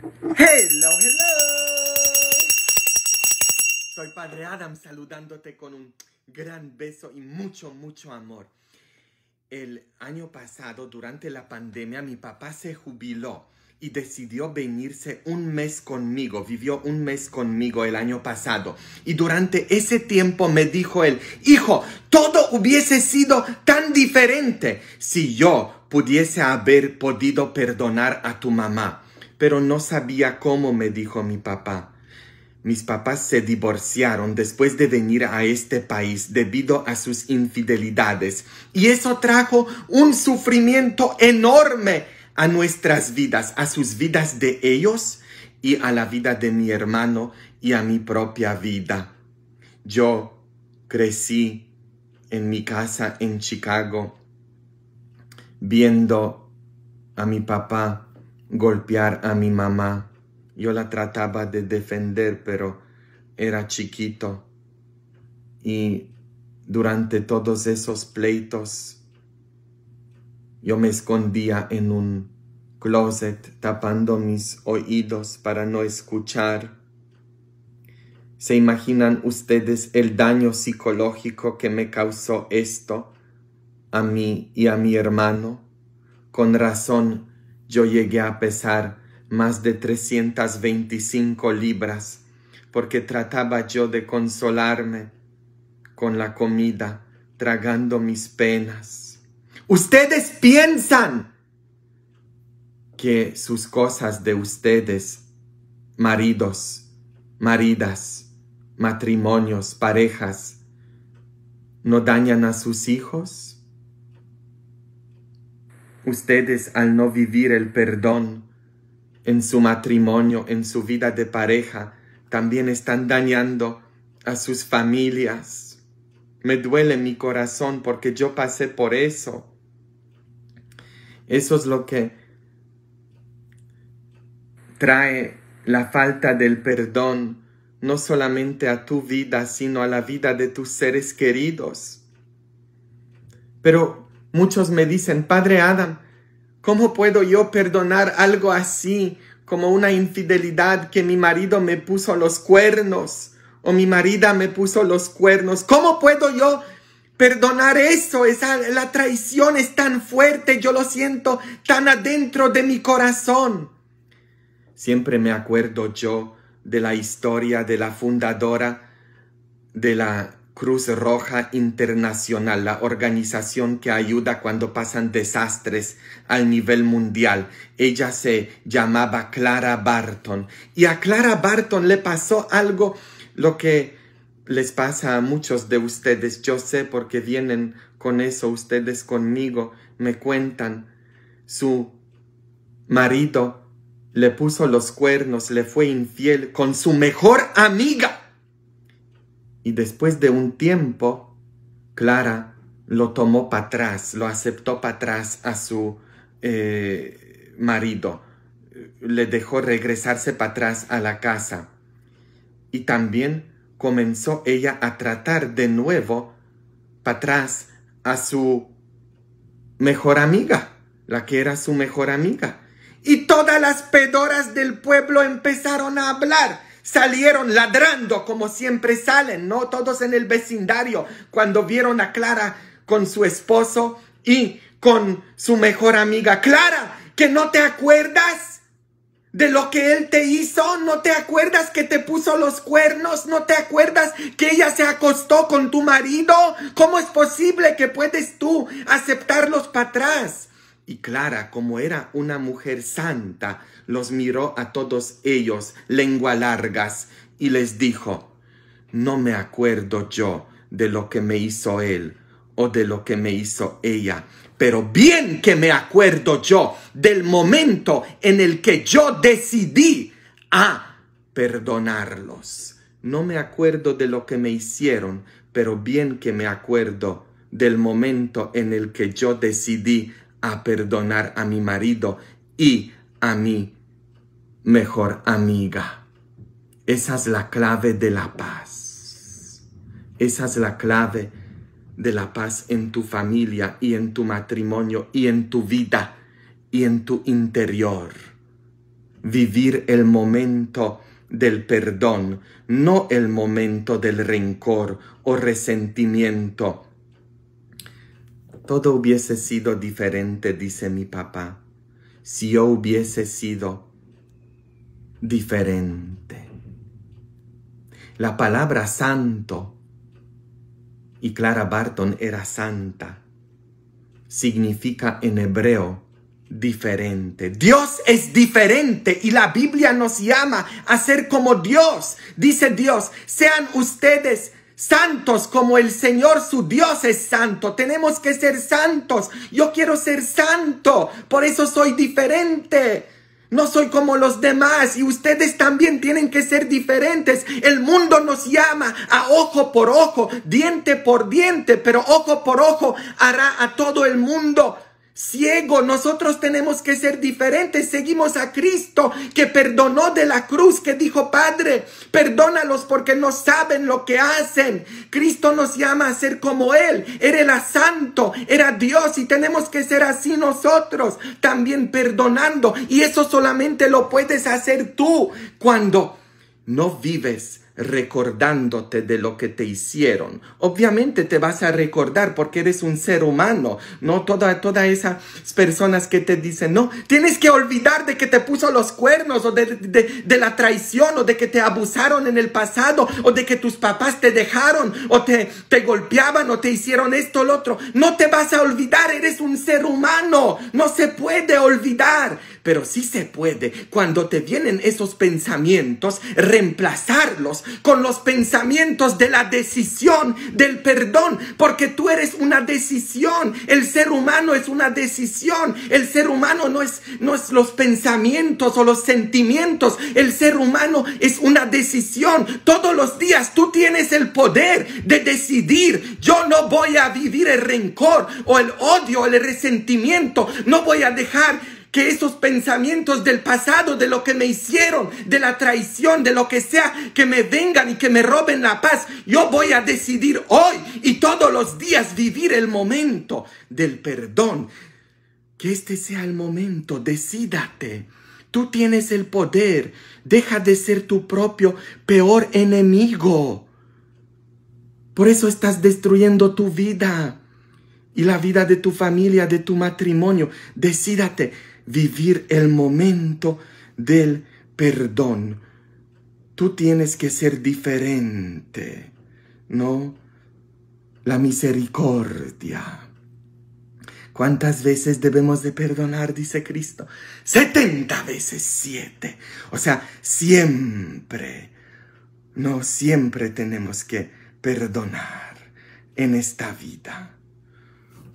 Hello, hello. Soy Padre Adam saludándote con un gran beso y mucho, mucho amor. El año pasado, durante la pandemia, mi papá se jubiló y decidió venirse un mes conmigo, vivió un mes conmigo el año pasado. Y durante ese tiempo me dijo él, hijo, todo hubiese sido tan diferente si yo pudiese haber podido perdonar a tu mamá pero no sabía cómo, me dijo mi papá. Mis papás se divorciaron después de venir a este país debido a sus infidelidades y eso trajo un sufrimiento enorme a nuestras vidas, a sus vidas de ellos y a la vida de mi hermano y a mi propia vida. Yo crecí en mi casa en Chicago viendo a mi papá golpear a mi mamá. Yo la trataba de defender, pero era chiquito. Y durante todos esos pleitos, yo me escondía en un closet tapando mis oídos para no escuchar. ¿Se imaginan ustedes el daño psicológico que me causó esto a mí y a mi hermano? Con razón yo llegué a pesar más de veinticinco libras, porque trataba yo de consolarme con la comida, tragando mis penas. Ustedes piensan que sus cosas de ustedes, maridos, maridas, matrimonios, parejas, no dañan a sus hijos? Ustedes al no vivir el perdón en su matrimonio, en su vida de pareja, también están dañando a sus familias. Me duele mi corazón porque yo pasé por eso. Eso es lo que trae la falta del perdón, no solamente a tu vida, sino a la vida de tus seres queridos. Pero muchos me dicen, Padre Adam, ¿Cómo puedo yo perdonar algo así como una infidelidad que mi marido me puso los cuernos o mi marida me puso los cuernos? ¿Cómo puedo yo perdonar eso, esa, la traición es tan fuerte, yo lo siento tan adentro de mi corazón. Siempre me acuerdo yo de la historia de la fundadora de la Cruz Roja Internacional, la organización que ayuda cuando pasan desastres al nivel mundial. Ella se llamaba Clara Barton. Y a Clara Barton le pasó algo, lo que les pasa a muchos de ustedes. Yo sé qué vienen con eso ustedes conmigo, me cuentan. Su marido le puso los cuernos, le fue infiel con su mejor amiga. Y después de un tiempo, Clara lo tomó para atrás, lo aceptó para atrás a su eh, marido, le dejó regresarse para atrás a la casa. Y también comenzó ella a tratar de nuevo para atrás a su mejor amiga, la que era su mejor amiga. Y todas las pedoras del pueblo empezaron a hablar salieron ladrando como siempre salen, ¿no? Todos en el vecindario cuando vieron a Clara con su esposo y con su mejor amiga. Clara, que no te acuerdas de lo que él te hizo, no te acuerdas que te puso los cuernos, no te acuerdas que ella se acostó con tu marido. ¿Cómo es posible que puedes tú aceptarlos para atrás? y Clara, como era una mujer santa, los miró a todos ellos, lengua largas, y les dijo, No me acuerdo yo de lo que me hizo él o de lo que me hizo ella, pero bien que me acuerdo yo del momento en el que yo decidí a perdonarlos. No me acuerdo de lo que me hicieron, pero bien que me acuerdo del momento en el que yo decidí a perdonar a mi marido y a mi mejor amiga. Esa es la clave de la paz. Esa es la clave de la paz en tu familia y en tu matrimonio y en tu vida y en tu interior. Vivir el momento del perdón, no el momento del rencor o resentimiento todo hubiese sido diferente, dice mi papá, si yo hubiese sido diferente. La palabra santo, y Clara Barton era santa, significa en hebreo diferente. Dios es diferente y la Biblia nos llama a ser como Dios. Dice Dios, sean ustedes santos como el Señor su Dios es santo. Tenemos que ser santos. Yo quiero ser santo. Por eso soy diferente. No soy como los demás y ustedes también tienen que ser diferentes. El mundo nos llama a ojo por ojo, diente por diente, pero ojo por ojo hará a todo el mundo ciego. Nosotros tenemos que ser diferentes. Seguimos a Cristo que perdonó de la cruz, que dijo, Padre, perdónalos porque no saben lo que hacen. Cristo nos llama a ser como Él. Él era santo, era Dios y tenemos que ser así nosotros, también perdonando. Y eso solamente lo puedes hacer tú cuando no vives recordándote de lo que te hicieron. Obviamente te vas a recordar porque eres un ser humano, no todas toda esas personas que te dicen, no, tienes que olvidar de que te puso los cuernos o de, de, de, la traición o de que te abusaron en el pasado o de que tus papás te dejaron o te, te golpeaban o te hicieron esto o lo otro. No te vas a olvidar, eres un ser humano, no se puede olvidar pero sí se puede, cuando te vienen esos pensamientos, reemplazarlos con los pensamientos de la decisión, del perdón, porque tú eres una decisión, el ser humano es una decisión, el ser humano no es, no es los pensamientos o los sentimientos, el ser humano es una decisión. Todos los días tú tienes el poder de decidir, yo no voy a vivir el rencor o el odio, el resentimiento, no voy a dejar que esos pensamientos del pasado, de lo que me hicieron, de la traición, de lo que sea, que me vengan y que me roben la paz, yo voy a decidir hoy y todos los días vivir el momento del perdón. Que este sea el momento, decídate. Tú tienes el poder, deja de ser tu propio peor enemigo. Por eso estás destruyendo tu vida y la vida de tu familia, de tu matrimonio. Decídate, vivir el momento del perdón. Tú tienes que ser diferente, ¿no? La misericordia. ¿Cuántas veces debemos de perdonar? Dice Cristo. ¡Setenta veces siete. O sea, siempre, no siempre tenemos que perdonar en esta vida.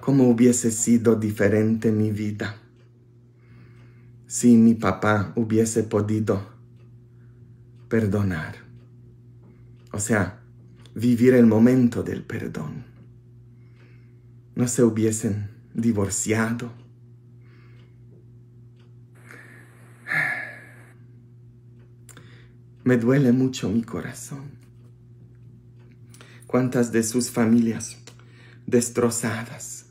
¿Cómo hubiese sido diferente mi vida? si mi papá hubiese podido perdonar. O sea, vivir el momento del perdón. No se hubiesen divorciado. Me duele mucho mi corazón. Cuántas de sus familias destrozadas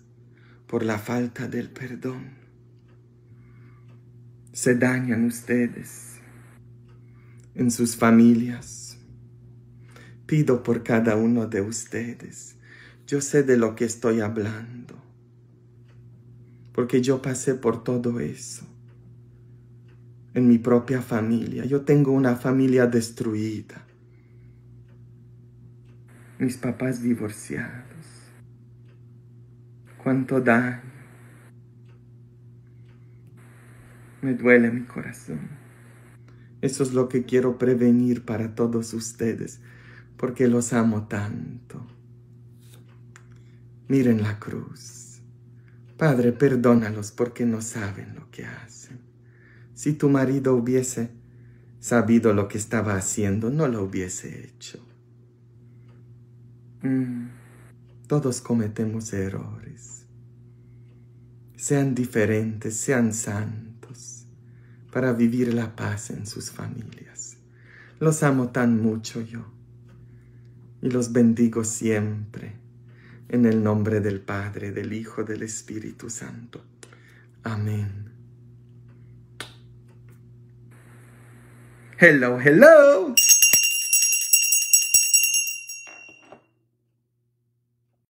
por la falta del perdón se dañan ustedes en sus familias. Pido por cada uno de ustedes. Yo sé de lo que estoy hablando, porque yo pasé por todo eso en mi propia familia. Yo tengo una familia destruida. Mis papás divorciados. Cuánto daño Me duele mi corazón. Eso es lo que quiero prevenir para todos ustedes, porque los amo tanto. Miren la cruz. Padre, perdónalos porque no saben lo que hacen. Si tu marido hubiese sabido lo que estaba haciendo, no lo hubiese hecho. Mm. Todos cometemos errores. Sean diferentes, sean sanos para vivir la paz en sus familias. Los amo tan mucho yo y los bendigo siempre en el nombre del Padre, del Hijo, del Espíritu Santo. Amén. Hello, hello.